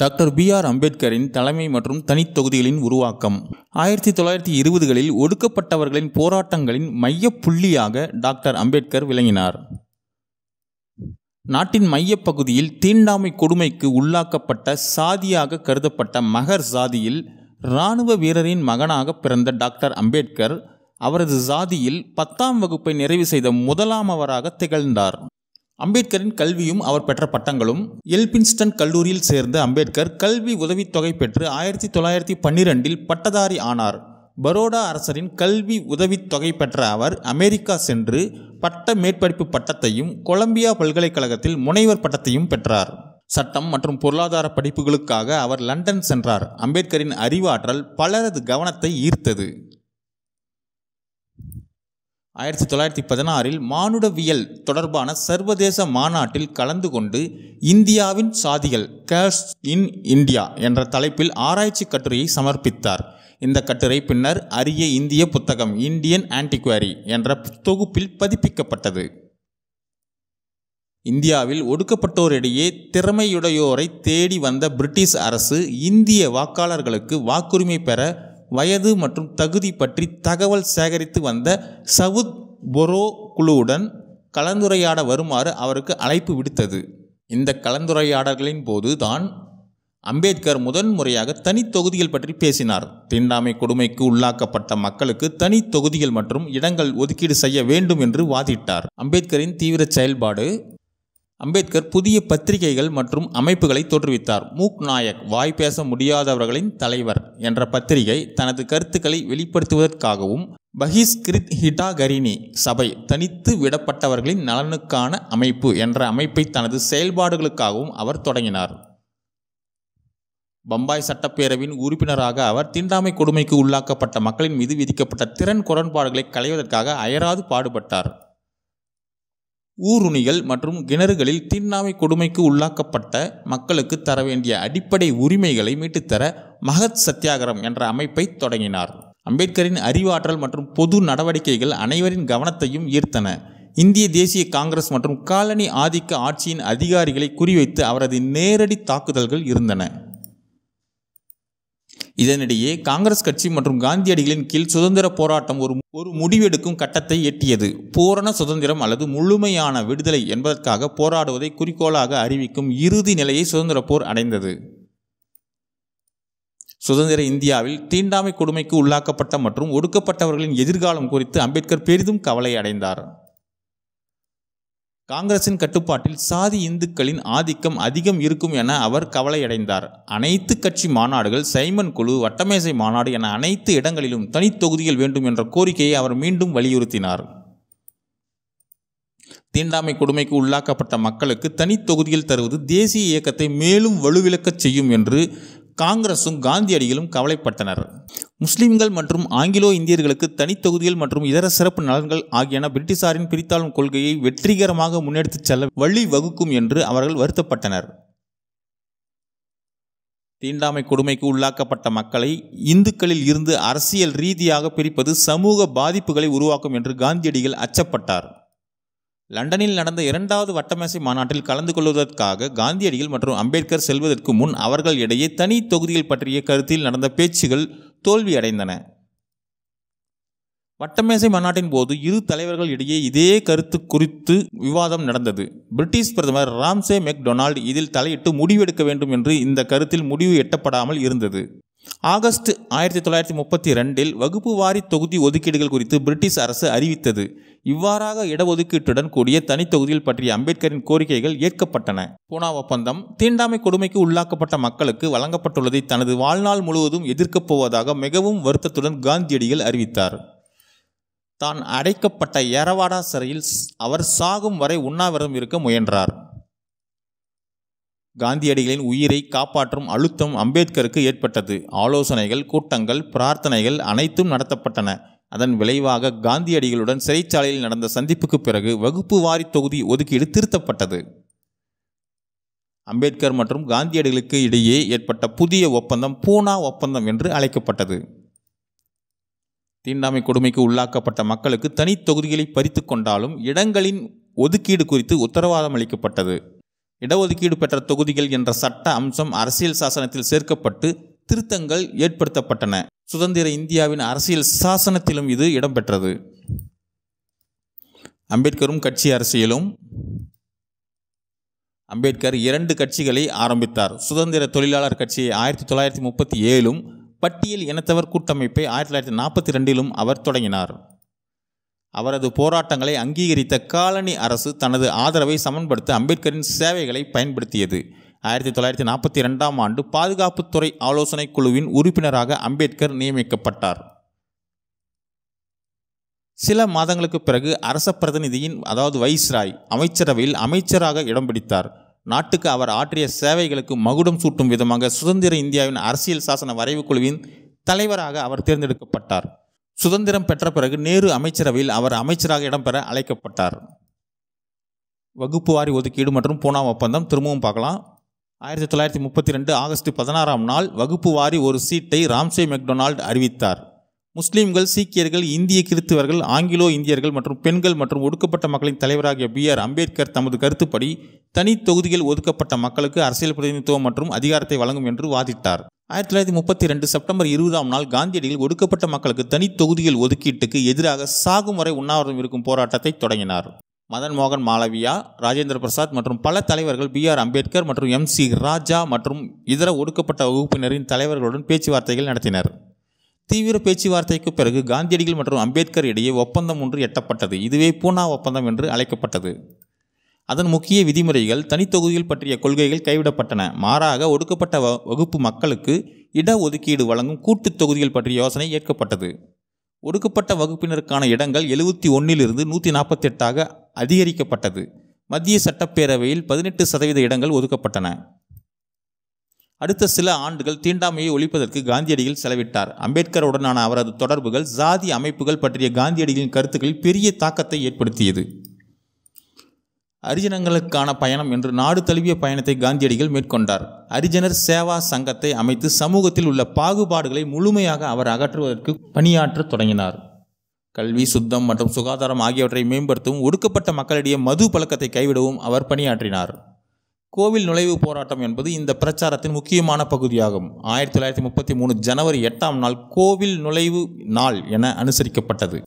doctor B R அம்பேத்கரின் தலைமை மற்றும் தனித்தொகுதிகளின் உருவாக்கம் ஆயிரத்தி தொள்ளாயிரத்தி இருபதுகளில் ஒடுக்கப்பட்டவர்களின் போராட்டங்களின் மைய புள்ளியாக டாக்டர் அம்பேத்கர் விளங்கினார் நாட்டின் மையப்பகுதியில் தீண்டாமை கொடுமைக்கு உள்ளாக்கப்பட்ட சாதியாக கருதப்பட்ட மகர் சாதியில் இராணுவ வீரரின் மகனாக பிறந்த டாக்டர் அம்பேத்கர் அவரது சாதியில் பத்தாம் வகுப்பை நிறைவு செய்த முதலாமவராக திகழ்ந்தார் அம்பேத்கரின் கல்வியும் அவர் பெற்ற பட்டங்களும் எல்பின்ஸ்டன் கல்லூரியில் சேர்ந்த அம்பேத்கர் கல்வி உதவித்தொகை பெற்று ஆயிரத்தி தொள்ளாயிரத்தி பன்னிரெண்டில் பட்டதாரி ஆனார் பரோடா அரசரின் கல்வி உதவித்தொகை பெற்ற அவர் அமெரிக்கா சென்று பட்ட மேற்படிப்பு பட்டத்தையும் கொலம்பியா பல்கலைக்கழகத்தில் முனைவர் பட்டத்தையும் பெற்றார் சட்டம் மற்றும் பொருளாதார படிப்புகளுக்காக அவர் லண்டன் சென்றார் அம்பேத்கரின் அறிவாற்றல் பலரது கவனத்தை ஈர்த்தது ஆயிரத்தி தொள்ளாயிரத்தி பதினாறில் மானுடவியல் தொடர்பான சர்வதேச மாநாட்டில் கலந்து கொண்டு இந்தியாவின் சாதிகள் கேர்ஸ் இன் இந்தியா என்ற தலைப்பில் ஆராய்ச்சி கட்டுரையை சமர்ப்பித்தார் இந்த கட்டுரை பின்னர் அரிய இந்திய புத்தகம் இந்தியன் ஆன்டிக்வாரி என்ற தொகுப்பில் பதிப்பிக்கப்பட்டது இந்தியாவில் ஒடுக்கப்பட்டோரிடையே திறமையுடையோரை தேடி வந்த பிரிட்டிஷ் அரசு இந்திய வாக்காளர்களுக்கு வாக்குரிமை பெற வயது மற்றும் தகுதி பற்றி தகவல் சேகரித்து வந்த சவுத் பொரோ குழுவுடன் கலந்துரையாட வருமாறு அவருக்கு அழைப்பு விடுத்தது இந்த கலந்துரையாடல்களின் போது தான் அம்பேத்கர் முதன் முறையாக தனி தொகுதிகள் பற்றி பேசினார் தீண்டாமை கொடுமைக்கு உள்ளாக்கப்பட்ட மக்களுக்கு தனி தொகுதிகள் மற்றும் இடங்கள் ஒதுக்கீடு செய்ய வேண்டும் என்று வாதிட்டார் அம்பேத்கரின் தீவிர செயல்பாடு அம்பேத்கர் புதிய பத்திரிகைகள் மற்றும் அமைப்புகளை தோற்றுவித்தார் மூக் நாயக் வாய் பேச முடியாதவர்களின் தலைவர் என்ற பத்திரிகை தனது கருத்துக்களை வெளிப்படுத்துவதற்காகவும் பஹிஸ்கிருத் கரினி சபை தனித்து விடப்பட்டவர்களின் நலனுக்கான அமைப்பு என்ற அமைப்பை தனது செயல்பாடுகளுக்காகவும் அவர் தொடங்கினார் பம்பாய் சட்டப்பேரவையின் உறுப்பினராக அவர் தீண்டாமை கொடுமைக்கு உள்ளாக்கப்பட்ட மக்களின் மீது விதிக்கப்பட்ட திறன் குரண்பாடுகளை களைவதற்காக அயராது பாடுபட்டார் ஊருணிகள் மற்றும் கிணறுகளில் தீண்டாமை கொடுமைக்கு உள்ளாக்கப்பட்ட மக்களுக்கு தர வேண்டிய அடிப்படை உரிமைகளை மீட்டுத்தர மகத் சத்தியாகிரம் என்ற அமைப்பை தொடங்கினார் அம்பேத்கரின் அறிவாற்றல் மற்றும் பொது நடவடிக்கைகள் அனைவரின் கவனத்தையும் ஈர்த்தன இந்திய தேசிய காங்கிரஸ் மற்றும் காலனி ஆதிக்க ஆட்சியின் அதிகாரிகளை குறிவைத்து அவரது நேரடி தாக்குதல்கள் இருந்தன இதனிடையே காங்கிரஸ் கட்சி மற்றும் காந்தியடிகளின் கீழ் சுதந்திர போராட்டம் ஒரு ஒரு முடிவெடுக்கும் கட்டத்தை எட்டியது பூரண சுதந்திரம் அல்லது முழுமையான விடுதலை என்பதற்காக போராடுவதை குறிக்கோளாக அறிவிக்கும் இறுதி நிலையை சுதந்திர போர் அடைந்தது சுதந்திர இந்தியாவில் தீண்டாமை கொடுமைக்கு உள்ளாக்கப்பட்ட மற்றும் ஒடுக்கப்பட்டவர்களின் எதிர்காலம் குறித்து அம்பேத்கர் பெரிதும் கவலை அடைந்தார் காங்கிரசின் கட்டுப்பாட்டில் சாதி இந்துக்களின் ஆதிக்கம் அதிகம் இருக்கும் என அவர் கவலையடைந்தார் அனைத்து கட்சி மாநாடுகள் சைமன் குழு வட்டமேசை மாநாடு என அனைத்து இடங்களிலும் தொகுதிகள் வேண்டும் என்ற கோரிக்கையை அவர் மீண்டும் வலியுறுத்தினார் தீண்டாமை கொடுமைக்கு உள்ளாக்கப்பட்ட மக்களுக்கு தனித்தொகுதியில் தருவது தேசிய இயக்கத்தை மேலும் வலுவிழக்கச் செய்யும் என்று காங்கிரஸும் காந்தியடிகளும் கவலைப்பட்டனர் முஸ்லிம்கள் மற்றும் ஆங்கிலோ இந்தியர்களுக்கு தனித்தொகுதிகள் மற்றும் இதர சிறப்பு நலன்கள் ஆகியன பிரிட்டிஷாரின் பிரித்தாளும் கொள்கையை வெற்றிகரமாக முன்னெடுத்துச் செல்ல வழி வகுக்கும் என்று அவர்கள் வருத்தப்பட்டனர் தீண்டாமை கொடுமைக்கு உள்ளாக்கப்பட்ட மக்களை இந்துக்களில் இருந்து அரசியல் ரீதியாக பிரிப்பது சமூக பாதிப்புகளை உருவாக்கும் என்று காந்தியடிகள் அச்சப்பட்டார் லண்டனில் நடந்த இரண்டாவது வட்டமேசை மாநாட்டில் கலந்து கொள்வதற்காக காந்தியடிகள் மற்றும் அம்பேத்கர் செல்வதற்கு முன் அவர்கள் இடையே தனி தொகுதிகள் பற்றிய கருத்தில் நடந்த பேச்சுகள் தோல்வியடைந்தன வட்டமேசை மாநாட்டின் போது இரு தலைவர்கள் இடையே இதே கருத்து குறித்து விவாதம் நடந்தது பிரிட்டிஷ் பிரதமர் ராம்சே மெக்டொனால்டு இதில் தலையிட்டு முடிவெடுக்க வேண்டும் என்று இந்த கருத்தில் முடிவு எட்டப்படாமல் இருந்தது ஆகஸ்ட் ஆயிரத்தி தொள்ளாயிரத்தி முப்பத்தி ரெண்டில் வகுப்பு வாரி தொகுதி ஒதுக்கீடுகள் குறித்து பிரிட்டிஷ் அரசு அறிவித்தது இவ்வாறாக இடஒதுக்கீட்டுடன் கூடிய தனித்தொகுதியில் பற்றிய அம்பேத்கரின் கோரிக்கைகள் ஏற்கப்பட்டன பூனா ஒப்பந்தம் தீண்டாமை கொடுமைக்கு உள்ளாக்கப்பட்ட மக்களுக்கு வழங்கப்பட்டுள்ளதை தனது வாழ்நாள் முழுவதும் எதிர்க்கப் போவதாக மிகவும் வருத்தத்துடன் காந்தியடிகள் அறிவித்தார் தான் அடைக்கப்பட்ட எரவாடா சிறையில் அவர் சாகும் வரை உண்ணாவிரதம் இருக்க முயன்றார் காந்தியடிகளின் உயிரை காப்பாற்றும் அழுத்தம் அம்பேத்கருக்கு ஏற்பட்டது ஆலோசனைகள் கூட்டங்கள் பிரார்த்தனைகள் அனைத்தும் நடத்தப்பட்டன அதன் விளைவாக காந்தியடிகளுடன் சிறைச்சாலையில் நடந்த சந்திப்புக்கு பிறகு வகுப்பு வாரி தொகுதி ஒதுக்கீடு திருத்தப்பட்டது அம்பேத்கர் மற்றும் காந்தியடிகளுக்கு இடையே ஏற்பட்ட புதிய ஒப்பந்தம் பூனா ஒப்பந்தம் என்று அழைக்கப்பட்டது தீண்டாமை கொடுமைக்கு உள்ளாக்கப்பட்ட மக்களுக்கு தனி தொகுதிகளை பறித்து கொண்டாலும் இடங்களின் ஒதுக்கீடு குறித்து உத்தரவாதம் அளிக்கப்பட்டது இடஒதுக்கீடு பெற்ற தொகுதிகள் என்ற சட்ட அம்சம் அரசியல் சாசனத்தில் சேர்க்கப்பட்டு திருத்தங்கள் ஏற்படுத்தப்பட்டன சுதந்திர இந்தியாவின் அரசியல் சாசனத்திலும் இது இடம்பெற்றது அம்பேத்கரும் கட்சி அரசியலும் அம்பேத்கர் இரண்டு கட்சிகளை ஆரம்பித்தார் சுதந்திர தொழிலாளர் கட்சியை ஆயிரத்தி தொள்ளாயிரத்தி முப்பத்தி ஏழும் பட்டியல் இனத்தவர் கூட்டமைப்பை ஆயிரத்தி தொள்ளாயிரத்தி நாற்பத்தி ரெண்டிலும் அவர் தொடங்கினார் அவரது போராட்டங்களை அங்கீகரித்த காலனி அரசு தனது ஆதரவை சமன்படுத்த அம்பேத்கரின் சேவைகளை பயன்படுத்தியது ஆயிரத்தி தொள்ளாயிரத்தி நாற்பத்தி ரெண்டாம் ஆண்டு பாதுகாப்புத்துறை ஆலோசனைக் குழுவின் உறுப்பினராக அம்பேத்கர் நியமிக்கப்பட்டார் சில மாதங்களுக்கு பிறகு அரச பிரதிநிதியின் அதாவது வைஸ்ராய் அமைச்சரவையில் அமைச்சராக இடம் பிடித்தார் நாட்டுக்கு அவர் ஆற்றிய சேவைகளுக்கு மகுடம் சூட்டும் விதமாக சுதந்திர இந்தியாவின் அரசியல் சாசன வரைவு குழுவின் தலைவராக அவர் தேர்ந்தெடுக்கப்பட்டார் சுதந்திரம் பெற்ற பிறகு நேரு அமைச்சரவையில் அவர் அமைச்சராக இடம்பெற அழைக்கப்பட்டார் வகுப்பு வாரி ஒதுக்கீடு மற்றும் பூனா ஒப்பந்தம் திரும்பவும் பார்க்கலாம் ஆயிரத்தி தொள்ளாயிரத்தி முப்பத்தி ரெண்டு ஆகஸ்ட் பதினாறாம் நாள் வகுப்பு வாரி ஒரு சீட்டை ராம்சே மெக்டொனால்டு அறிவித்தார் முஸ்லீம்கள் சீக்கியர்கள் இந்திய கிறிஸ்துவர்கள் ஆங்கிலோ இந்தியர்கள் மற்றும் பெண்கள் மற்றும் ஒடுக்கப்பட்ட மக்களின் தலைவராகிய பி ஆர் அம்பேத்கர் தமது கருத்துப்படி தனி தொகுதியில் ஒதுக்கப்பட்ட மக்களுக்கு அரசியல் பிரதிநிதித்துவம் மற்றும் அதிகாரத்தை வழங்கும் என்று வாதிட்டார் ஆயிரத்தி தொள்ளாயிரத்தி முப்பத்தி ரெண்டு செப்டம்பர் இருபதாம் நாள் காந்தியடியில் ஒடுக்கப்பட்ட மக்களுக்கு தனி தொகுதிகள் ஒதுக்கீட்டுக்கு எதிராக சாகும் வரை உண்ணாவிரதம் இருக்கும் போராட்டத்தை தொடங்கினார் மதன் மோகன் மாளவியா ராஜேந்திர பிரசாத் மற்றும் பல தலைவர்கள் பி ஆர் அம்பேத்கர் மற்றும் எம் சி ராஜா மற்றும் இதர ஒடுக்கப்பட்ட வகுப்பினரின் தலைவர்களுடன் பேச்சுவார்த்தைகள் நடத்தினர் தீவிர பேச்சுவார்த்தைக்கு பிறகு காந்தியடிகள் மற்றும் அம்பேத்கர் இடையே ஒப்பந்தம் ஒன்று எட்டப்பட்டது இதுவே பூனா ஒப்பந்தம் என்று அழைக்கப்பட்டது அதன் முக்கிய விதிமுறைகள் தனித்தொகுதிகள் பற்றிய கொள்கைகள் கைவிடப்பட்டன மாறாக ஒடுக்கப்பட்ட வகுப்பு மக்களுக்கு இட ஒதுக்கீடு வழங்கும் கூட்டுத் தொகுதிகள் பற்றிய யோசனை ஏற்கப்பட்டது ஒடுக்கப்பட்ட வகுப்பினருக்கான இடங்கள் எழுபத்தி ஒன்றிலிருந்து நூற்றி நாற்பத்தெட்டாக அதிகரிக்கப்பட்டது மத்திய சட்டப்பேரவையில் பதினெட்டு சதவீத இடங்கள் ஒதுக்கப்பட்டன அடுத்த சில ஆண்டுகள் தீண்டாமையை ஒழிப்பதற்கு காந்தியடிகள் செலவிட்டார் அம்பேத்கருடனான அவரது தொடர்புகள் சாதி அமைப்புகள் பற்றிய காந்தியடிகளின் கருத்துக்களில் பெரிய தாக்கத்தை ஏற்படுத்தியது அரிஜனங்களுக்கான பயணம் என்று நாடு தழுவிய பயணத்தை காந்தியடிகள் மேற்கொண்டார் அரிஜனர் சேவா சங்கத்தை அமைத்து சமூகத்தில் உள்ள பாகுபாடுகளை முழுமையாக அவர் அகற்றுவதற்கு பணியாற்ற தொடங்கினார் கல்வி சுத்தம் மற்றும் சுகாதாரம் ஆகியவற்றை மேம்படுத்தவும் ஒடுக்கப்பட்ட மக்களிடையே மது பழக்கத்தை கைவிடவும் அவர் பணியாற்றினார் கோவில் நுழைவு போராட்டம் என்பது இந்த பிரச்சாரத்தின் முக்கியமான பகுதியாகும் ஆயிரத்தி தொள்ளாயிரத்தி முப்பத்தி மூணு ஜனவரி எட்டாம் நாள் கோவில் நுழைவு நாள் என அனுசரிக்கப்பட்டது